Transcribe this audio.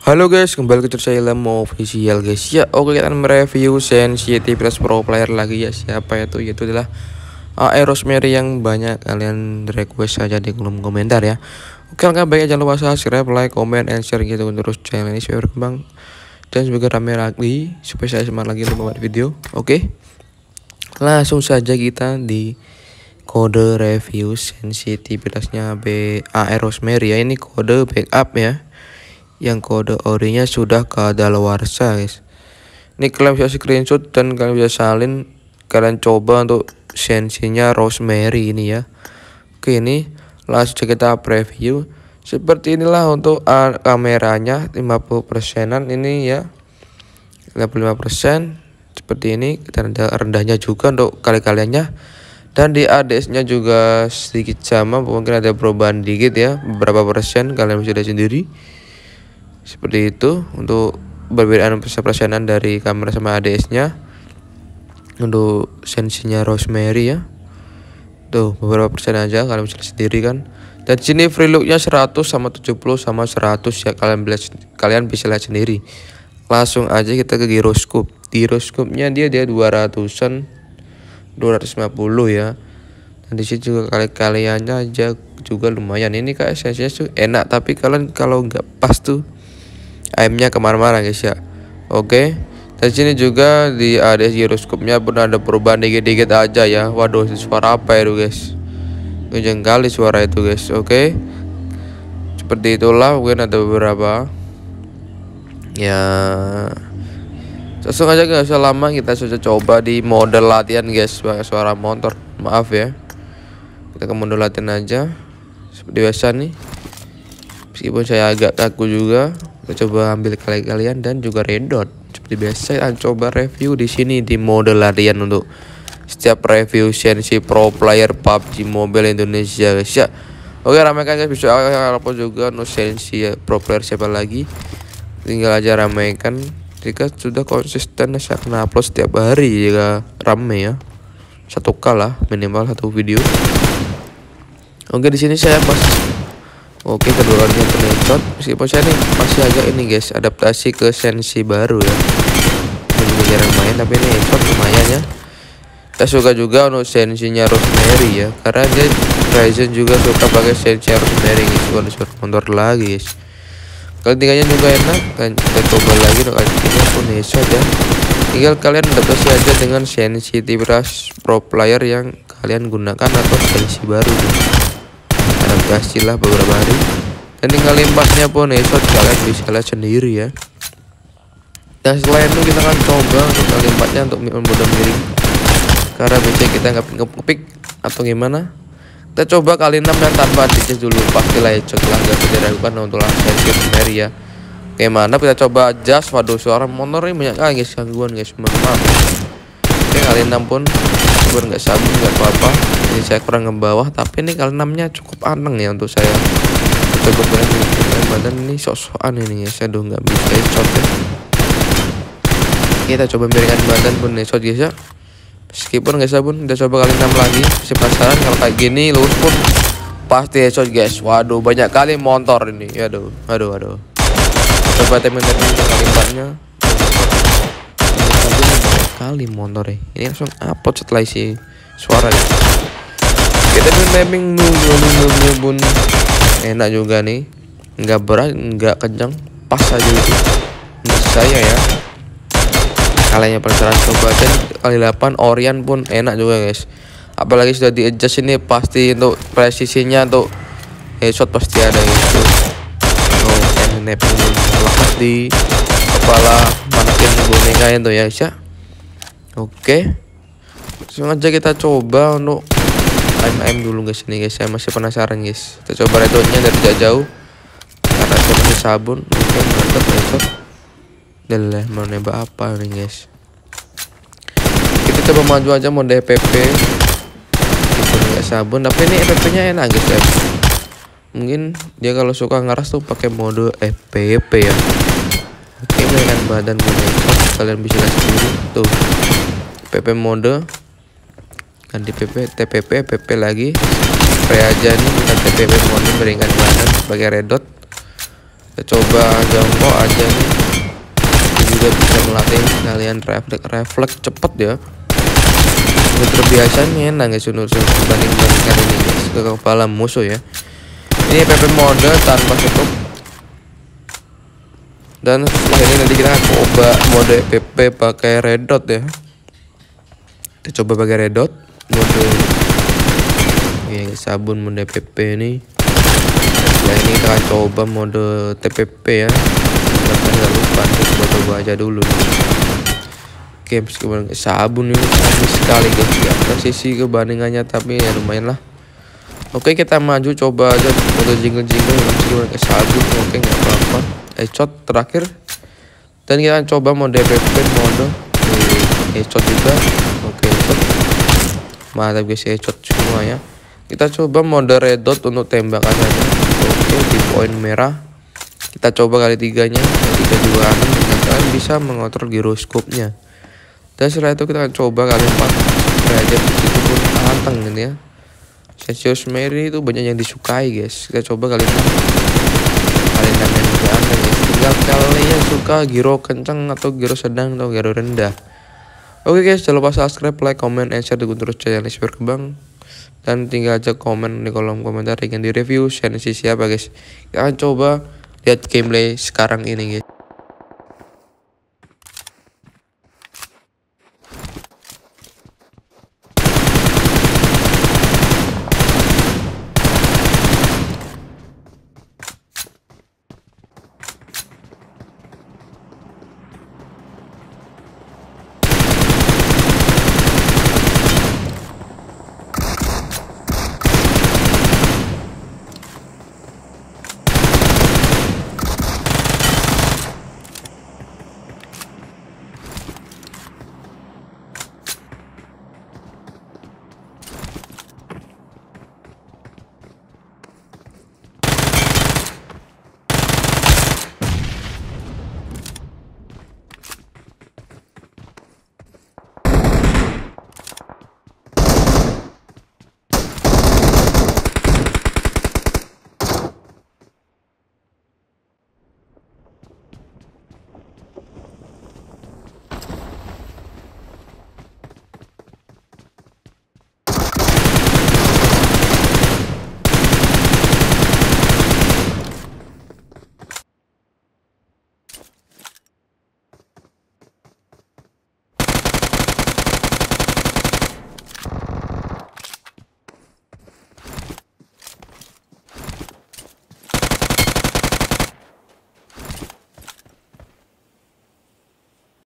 Halo guys, kembali ke saya mau Official guys Ya, oke kita akan mereview Sensei Plus Pro Player lagi ya Siapa itu? Yaitu adalah uh, yang banyak kalian request saja di kolom komentar ya Oke langkah baik jangan lupa subscribe, like, comment, and share gitu Terus channel ini supaya berkembang Dan semoga ramai lagi Supaya saya semangat lagi membuat video Oke Langsung saja kita di kode review Sensei Plusnya B Aerosmary ya Ini kode backup ya yang kode orinya sudah luar guys ini kalian bisa screenshot dan kalian bisa salin kalian coba untuk sensinya rosemary ini ya oke ini langsung kita preview seperti inilah untuk uh, kameranya 50 persenan ini ya 55 persen seperti ini rendah rendahnya juga untuk kali-kaliannya dan di ADS-nya juga sedikit sama mungkin ada perubahan dikit ya beberapa persen kalian bisa lihat sendiri seperti itu untuk perbedaan perasaan dari kamera sama ADS nya untuk sensinya rosemary ya tuh beberapa persen aja kalian bisa sendiri kan dan sini free looknya 100 sama 70 sama 100 ya kalian bisa kalian bisa lihat sendiri langsung aja kita ke gyroscope gyroscope-nya dia dia 200-an 250 ya dan di juga kali kaliannya aja juga lumayan ini kayak sensinya tuh enak tapi kalian kalau nggak pas tuh ayamnya kemana-mana guys ya oke okay. dan sini juga di ADS ah, giroskopnya pun ada perubahan dikit-dikit aja ya waduh suara apa itu guys Ngejenggali kali suara itu guys oke okay. seperti itulah mungkin ada beberapa ya langsung aja nggak usah lama kita sudah coba di mode latihan guys pakai suara motor maaf ya kita ke mode latihan aja seperti biasa nih meskipun saya agak kaku juga coba ambil kalian dan juga redot seperti biasa saya coba review di sini di mode larian untuk setiap review sensi pro player PUBG Mobile Indonesia guys ya oke ramaikan guys bisa apa juga no sensi ya, pro player siapa lagi tinggal aja ramaikan jika sudah konsisten saya akan upload setiap hari jika rame ya satu kalah minimal satu video oke di sini saya pas Oke kedua lawannya penecot meskipun saya nih masih agak ini guys adaptasi ke sensi baru ya ini jarang main tapi ini headshot lumayan ya Kita suka juga untuk sensinya Rosemary ya karena dia Ryzen juga suka pakai sensi Rosemary guys Gue harus sponsor lagi guys tinggalnya juga enak kan kita coba lagi untuk ini pun headshot ya tinggal kalian adaptasi aja dengan sensi rush pro player yang kalian gunakan atau sensi baru guys lah beberapa hari dan tinggal limpasnya pun itu kalian bisa lihat sendiri ya dan selain itu kita akan coba kita limpasnya untuk mode miring karena bisa kita nggak kepik atau gimana kita coba kali 6 dan tanpa dices dulu pastilah ya cek nggak bisa dilakukan untuk langsung Mary ya gimana kita coba adjust waduh suara monor ini banyak kali guys gangguan guys maaf oke kali 6 pun gue nggak sabun nggak apa-apa ini saya kurang ke bawah tapi ini kalau enamnya cukup aneng ya untuk saya cukup berani badan ini sok-sokan ini ya saya udah nggak bisa shot ya kita coba memberikan badan pun ya, shot guys ya meskipun guys ya pun kita coba kali enam lagi si pasaran kalau kayak gini lurus pun pasti ya shot guys waduh banyak kali motor ini ya, aduh aduh aduh coba temen-temen kali empatnya kali motor ini langsung upload setelah isi suara ya kita pun mapping bun enak juga nih nggak berat nggak kencang pas aja itu menurut saya ya yang penasaran coba aja kali 8 Orion pun enak juga guys apalagi sudah di adjust ini pasti untuk presisinya untuk headshot pasti ada itu no oh, and napping lepas di kepala manekin boneka itu ya guys ya oke okay. langsung aja kita coba untuk time aim dulu guys ini guys saya masih penasaran guys kita coba redonnya dari jauh jauh karena saya masih sabun mungkin mantep mantap mantap ya, mau nembak apa nih guys kita coba maju aja mode FPP itu nggak sabun tapi ini FPP nya enak guys ya mungkin dia kalau suka ngeras tuh pakai mode FPP eh, ya oke dengan badan gue kalian bisa lihat sendiri tuh PP mode dan di PP TPP PP lagi spray aja nih bukan TPP murni beringat banget sebagai redot kita coba jumbo aja nih Ini juga bisa melatih kalian refleks refleks cepet ya ini nih enak guys unur-unur dibanding bandingkan ini guys ke kepala musuh ya ini PP mode tanpa cukup dan setelah ini nanti kita coba mode PP pakai red dot ya kita coba pakai dot mode yang sabun mode PP ini ya ini kita coba mode TPP ya kita nggak lupa coba coba aja dulu nih oke meskipun sabun ini habis sekali guys ya presisi kebandingannya tapi ya lumayan lah oke kita maju coba aja mode jingle jingle meskipun ke sabun oke nggak apa-apa eh headshot terakhir dan kita coba mode PP mode eh headshot juga oke headshot mantap guys semua ya, semuanya kita coba mode red dot untuk tembakan aja oke di poin merah kita coba kali tiganya tiga juga akan kalian bisa mengontrol giroskopnya dan setelah itu kita akan coba kali empat aja disitu pun anteng gitu kan ya Sensius Mary itu banyak yang disukai guys kita coba kali ini kali namanya juga anteng ya tinggal kalian suka giro kencang atau giro sedang atau giro rendah Oke okay guys, jangan lupa subscribe, like, comment, and share dukung terus channel ini berkembang. Dan tinggal aja komen di kolom komentar ingin di review channel siapa guys. Kita coba lihat gameplay sekarang ini guys.